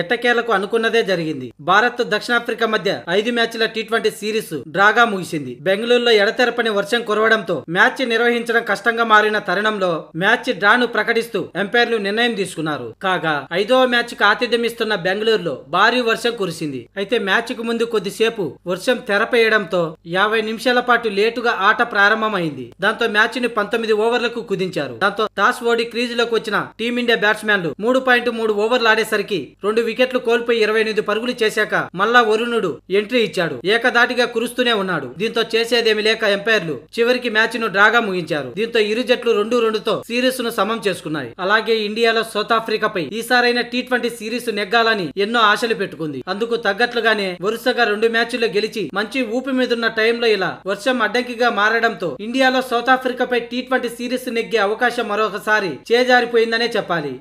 ఎట్టకేలకు అనుకున్నదే జరిగింది భారత్ దక్షిణాఫ్రికా మధ్య ఐదు మ్యాచ్ల టీ ట్వంటీ సిరీస్ డ్రాగా ముగిసింది బెంగళూరులో ఎడతెరపని వర్షం కురవడంతో మ్యాచ్ నిర్వహించడం కష్టంగా మారిన తరుణంలో మ్యాచ్ డ్రాను ప్రకటిస్తూ ఎంపైర్లు నిర్ణయం తీసుకున్నారు కాగా ఐదవ మ్యాచ్ కు ఆతిథ్యం ఇస్తున్న బెంగళూరులో భారీ వర్షం కురిసింది అయితే మ్యాచ్ కు ముందు కొద్దిసేపు వర్షం తెరపేయడంతో యాభై నిమిషాల పాటు లేటుగా ఆట ప్రారంభమైంది దాంతో మ్యాచ్ ని పంతొమ్మిది ఓవర్లకు కుదించారు దాంతో టాస్ ఓడి క్రీజ్ లోకి వచ్చిన టీమిండియా బ్యాట్స్మెన్లు మూడు పాయింట్ మూడు ఓవర్లు ఆడేసరికి రెండు వికెట్లు కోల్పోయి ఇరవై ఎనిమిది పరుగులు చేశాక మళ్ళా వరుణుడు ఎంట్రీ ఇచ్చాడు ఏకదాటిగా కురుస్తూనే ఉన్నాడు దీంతో చేసేదేమి లేక ఎంపైర్లు చివరికి మ్యాచ్ ను డ్రాగా ముగించారు దీంతో ఇరు జట్లు రెండు రెండుతో సిరీస్ ను సమం చేసుకున్నాయి అలాగే ఇండియాలో సౌత్ ఆఫ్రికాపై ఈసారైన టీ ట్వంటీ సిరీస్ నెగ్గాలని ఎన్నో ఆశలు పెట్టుకుంది అందుకు తగ్గట్లుగానే వరుసగా రెండు మ్యాచ్ల్లో గెలిచి మంచి ఊపి మీదున్న టైంలో ఇలా వర్షం అడ్డంకిగా మారడంతో ఇండియాలో సౌత్ ఆఫ్రికాపై టీ ట్వంటీ సిరీస్ నెగ్గే అవకాశం మరొకసారి చేజారిపోయిందనే చెప్పాలి